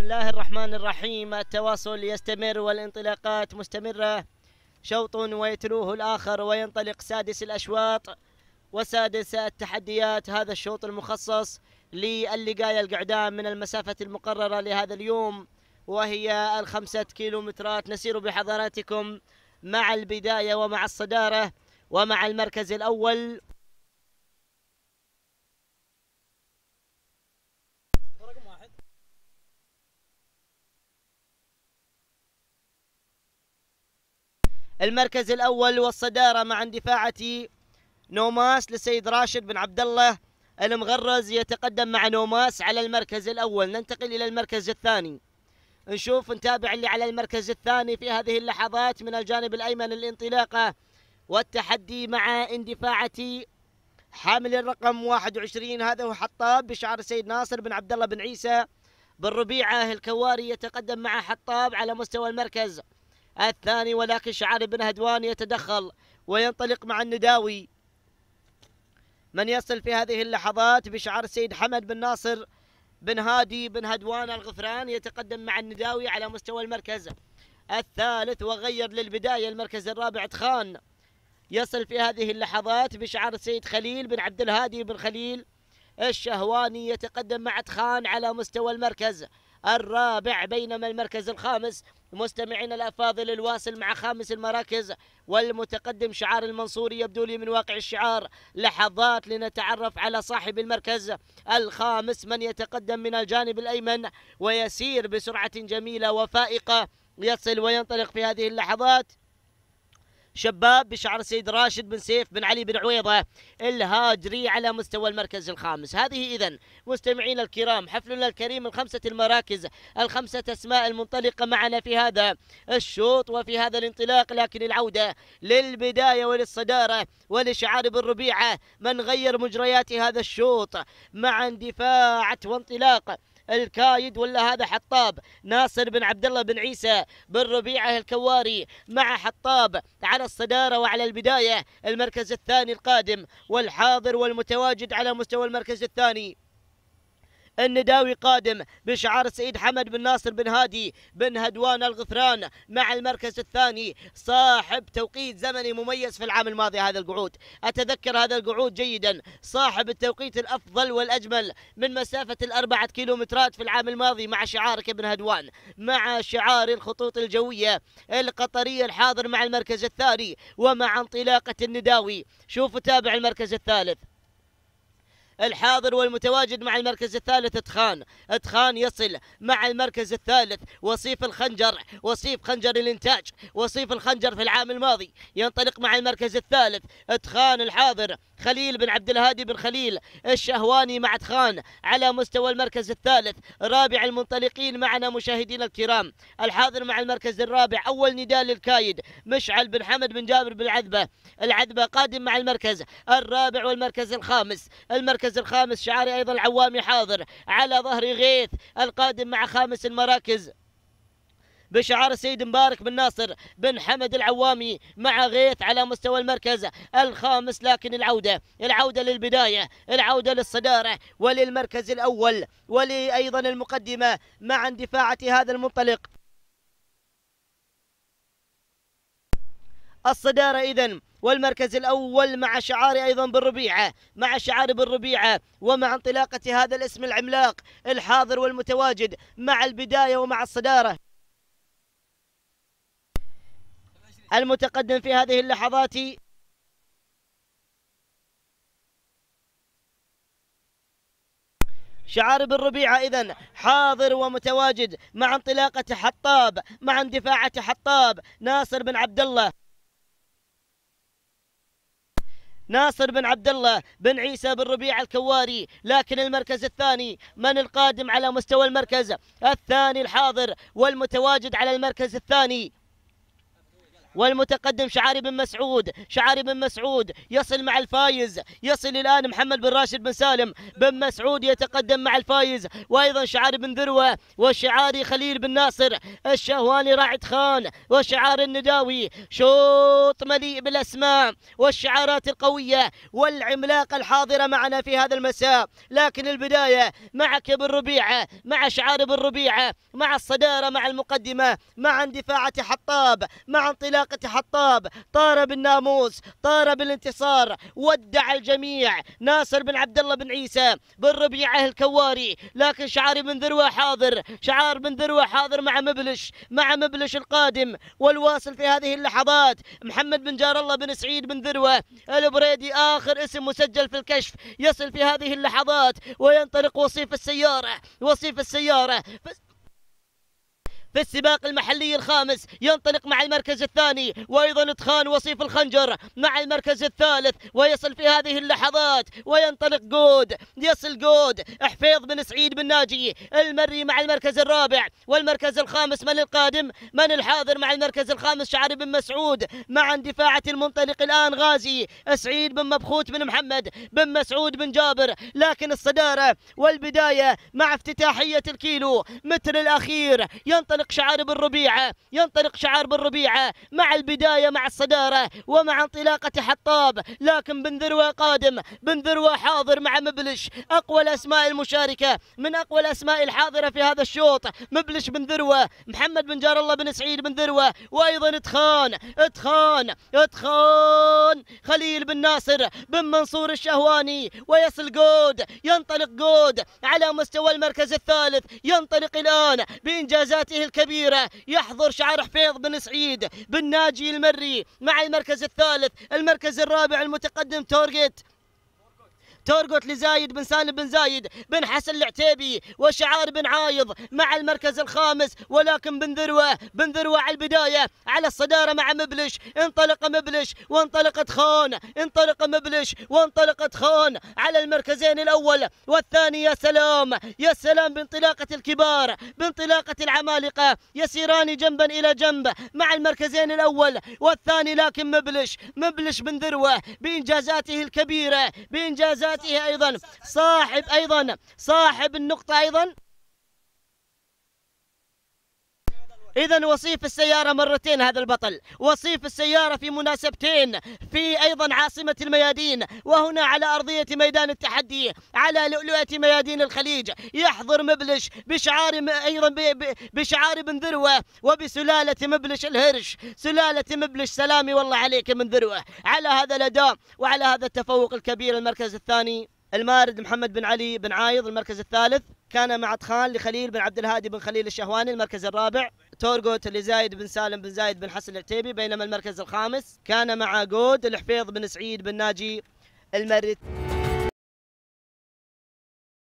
بسم الله الرحمن الرحيم التواصل يستمر والانطلاقات مستمرة شوط ويتلوه الآخر وينطلق سادس الأشواط وسادس التحديات هذا الشوط المخصص للقاية القعدان من المسافة المقررة لهذا اليوم وهي الخمسة كيلومترات نسير بحضراتكم مع البداية ومع الصدارة ومع المركز الأول المركز الأول والصدارة مع اندفاعة نوماس للسيد راشد بن عبد الله المغرز يتقدم مع نوماس على المركز الأول ننتقل إلى المركز الثاني نشوف نتابع اللي على المركز الثاني في هذه اللحظات من الجانب الأيمن الانطلاقة والتحدي مع اندفاعة حامل الرقم 21 هذا هو حطاب بشعر السيد ناصر بن عبد الله بن عيسى بن ربيعة الكواري يتقدم مع حطاب على مستوى المركز الثاني ولكن شعار بن هدوان يتدخل وينطلق مع النداوي من يصل في هذه اللحظات بشعار السيد حمد بن ناصر بن هادي بن هدوان الغفران يتقدم مع النداوي على مستوى المركز الثالث وغير للبداية المركز الرابع تخان يصل في هذه اللحظات بشعار السيد خليل بن عبد الهادي بن خليل الشهواني يتقدم مع تخان على مستوى المركز الرابع بينما المركز الخامس مستمعينا الافاضل الواصل مع خامس المراكز والمتقدم شعار المنصوري يبدو لي من واقع الشعار لحظات لنتعرف على صاحب المركز الخامس من يتقدم من الجانب الايمن ويسير بسرعه جميله وفائقه يصل وينطلق في هذه اللحظات شباب بشعر السيد راشد بن سيف بن علي بن عويضة الهاجري على مستوى المركز الخامس هذه إذا مستمعينا الكرام حفلنا الكريم الخمسة المراكز الخمسة أسماء المنطلقة معنا في هذا الشوط وفي هذا الانطلاق لكن العودة للبداية وللصدارة ولشعار بن ربيعة من غير مجريات هذا الشوط مع اندفاعة وانطلاق الكايد ولا هذا حطاب ناصر بن عبد الله بن عيسى بن ربيعه الكواري مع حطاب على الصداره وعلى البدايه المركز الثاني القادم والحاضر والمتواجد على مستوى المركز الثاني النداوي قادم بشعار سعيد حمد بن ناصر بن هادي بن هدوان الغفران مع المركز الثاني صاحب توقيت زمني مميز في العام الماضي هذا القعود أتذكر هذا القعود جيدا صاحب التوقيت الأفضل والأجمل من مسافة الأربعة كيلومترات في العام الماضي مع شعارك ابن هدوان مع شعار الخطوط الجوية القطرية الحاضر مع المركز الثاني ومع انطلاقة النداوي شوفوا تابع المركز الثالث الحاضر والمتواجد مع المركز الثالث اتخان اتخان يصل مع المركز الثالث وصيف الخنجر وصيف خنجر الانتاج وصيف الخنجر في العام الماضي ينطلق مع المركز الثالث اتخان الحاضر خليل بن عبد الهادي بن خليل الشهواني مع خان على مستوى المركز الثالث رابع المنطلقين معنا مشاهدينا الكرام الحاضر مع المركز الرابع أول نداء للكايد مشعل بن حمد بن جابر بن العذبة العذبة قادم مع المركز الرابع والمركز الخامس المركز الخامس شعاري أيضا العوامي حاضر على ظهر غيث القادم مع خامس المراكز بشعار السيد مبارك بن ناصر بن حمد العوامي مع غيث على مستوى المركز الخامس لكن العودة العودة للبداية العودة للصدارة وللمركز الأول ولأيضا المقدمة مع اندفاعة هذا المنطلق الصدارة إذا والمركز الأول مع شعار أيضا بالربيعة مع شعار بالربيعة ومع انطلاقة هذا الاسم العملاق الحاضر والمتواجد مع البداية ومع الصدارة المتقدم في هذه اللحظات شعار بن ربيعة إذا حاضر ومتواجد مع انطلاقة حطاب مع اندفاعة حطاب ناصر بن عبد الله ناصر بن عبد الله بن عيسى بن ربيع الكواري لكن المركز الثاني من القادم على مستوى المركز الثاني الحاضر والمتواجد على المركز الثاني والمتقدم شعاري بن مسعود شعاري بن مسعود يصل مع الفايز يصل الآن محمد بن راشد بن سالم بن مسعود يتقدم مع الفايز وأيضا شعاري بن ذروة وشعاري خليل بن ناصر الشهواني راعد خان وشعار النداوي شوط مليء بالأسماء والشعارات القوية والعملاقة الحاضرة معنا في هذا المساء لكن البداية معك بن ربيعة مع شعار بن ربيعة مع الصدارة مع المقدمة مع اندفاعة حطاب مع انطلاق علاقة حطاب طار بالناموس طار بالانتصار ودع الجميع ناصر بن عبد الله بن عيسى بن ربيعة الكواري لكن شعاري بن ذروة حاضر شعار بن ذروة حاضر مع مبلش مع مبلش القادم والواصل في هذه اللحظات محمد بن جار الله بن سعيد بن ذروة البريدي آخر اسم مسجل في الكشف يصل في هذه اللحظات وينطلق وصيف السيارة وصيف السيارة في السباق المحلي الخامس ينطلق مع المركز الثاني وأيضا إدخان وصيف الخنجر مع المركز الثالث ويصل في هذه اللحظات وينطلق جود يصل جود حفيظ بن سعيد بن ناجي المري مع المركز الرابع والمركز الخامس من القادم من الحاضر مع المركز الخامس شعري بن مسعود مع اندفاعة المنطلق الآن غازي سعيد بن مبخوت بن محمد بن مسعود بن جابر لكن الصدارة والبداية مع افتتاحية الكيلو متر الأخير ينطلق ينطلق شعار بن ربيعة ينطلق شعار بن ربيعة مع البداية مع الصدارة ومع انطلاقة حطاب لكن بن ذروة قادم بن ذروة حاضر مع مبلش أقوى الأسماء المشاركة من أقوى الأسماء الحاضرة في هذا الشوط مبلش بن ذروة محمد بن جار الله بن سعيد بن ذروة وأيضا إدخان إدخان إدخان خليل بن ناصر بن منصور الشهواني ويصل جود ينطلق جود على مستوى المركز الثالث ينطلق الآن بإنجازاته الكبيرة يحضر شعار حفيظ بن سعيد بن ناجي المري مع المركز الثالث المركز الرابع المتقدم تورغيت تورقوت لزايد بن سالم بن زايد بن حسن العتيبي وشعار بن عايض مع المركز الخامس ولكن بن ذروة بن ذروة على البداية على الصدارة مع مبلش انطلق مبلش وانطلقت خان انطلق مبلش وانطلقت خان على المركزين الأول والثاني يا سلام يا سلام بانطلاقة الكبار بانطلاقة العمالقة يسيران جنبا إلى جنب مع المركزين الأول والثاني لكن مبلش مبلش بن ذروة بإنجازاته الكبيرة بإنجازات وقوته إيه أيضا صاحب أيضا صاحب النقطة أيضا إذا وصيف السيارة مرتين هذا البطل وصيف السيارة في مناسبتين في أيضا عاصمة الميادين وهنا على أرضية ميدان التحدي على لؤلؤة ميادين الخليج يحضر مبلش بشعار أيضا بشعار بن ذروة وبسلالة مبلش الهرش سلالة مبلش سلامي والله عليك من ذروة على هذا الأداء وعلى هذا التفوق الكبير المركز الثاني المارد محمد بن علي بن عايض المركز الثالث كان مع دخان لخليل بن عبد الهادي بن خليل الشهواني المركز الرابع تورغوت لزايد بن سالم بن زايد بن حسن العتيبي بينما المركز الخامس كان مع جود الحفيظ بن سعيد بن ناجي المرت